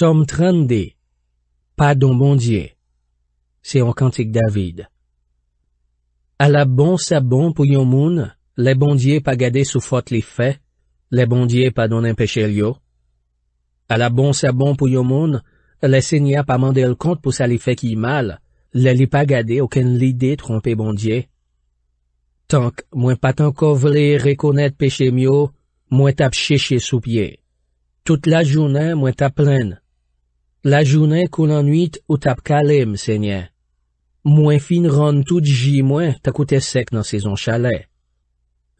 Somme 32. Pas d'un bon Dieu. C'est un cantique David. À la bon sa bon pour yon les bon Dieu pas gardés sous faute les faits, les bon Dieu pas un péché yo. À la bon sa bon pour yon les seigneurs pas mandé le compte pour ça les qui mal, les li pas aucune l'idée tromper bon Dieu. Tant que moins pas tant vle reconnaître péché mio, moi tap sous pied. Toute la journée, moi tap pleine. La jounen kon anuit ou tap kalem, sènyen. Mwen fin rann tout ji mwen tak ou te sek nan sezon chalè.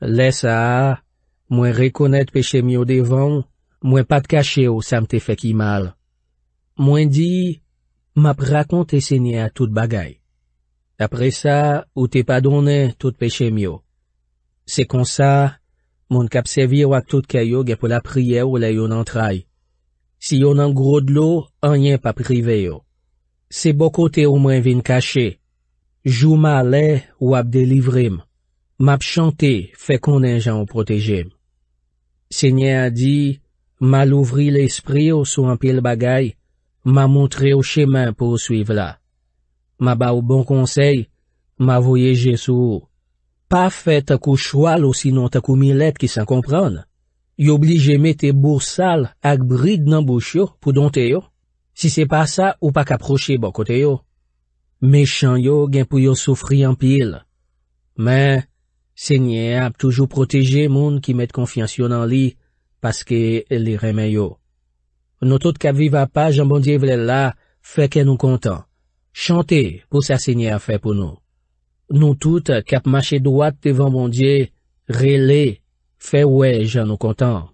Lè sa, mwen rekonèt peche myo devan, mwen pat kache ou sam te feki mal. Mwen di, map rakon te sènyen a tout bagay. Apre sa, ou te padonè tout peche myo. Se kon sa, mwen kap sevi wak tout kayo gepo la priye ou la yon antraye. Si yon an grod lo, an nye pa prive yo. Se bokote ou mwen vin kache, jou ma ale ou ap delivrim. Map chante fe konen jan ou protejim. Se nye a di, ma louvri l'esprit ou sou an pil bagay, ma montre ou chemen pou ou suive la. Ma ba ou bon konsey, ma voyeje sou ou. Pa fe takou chwal ou sinon takou milet ki san kompran. Yo bli jeme te boursal ak brid nan bouch yo pou donte yo. Si se pa sa ou pa kaproche bokote yo. Mechan yo gen pou yo soufri anpil. Men, se nye ap toujou proteje moun ki met konfiansyon nan li, paske li remen yo. Non tout kap viva pa, jambondye vle la, feke nou kontan. Chante pou sa se nye afe pou nou. Non tout kap mache dwad te vambondye, rele, Fais ouais, je nous content.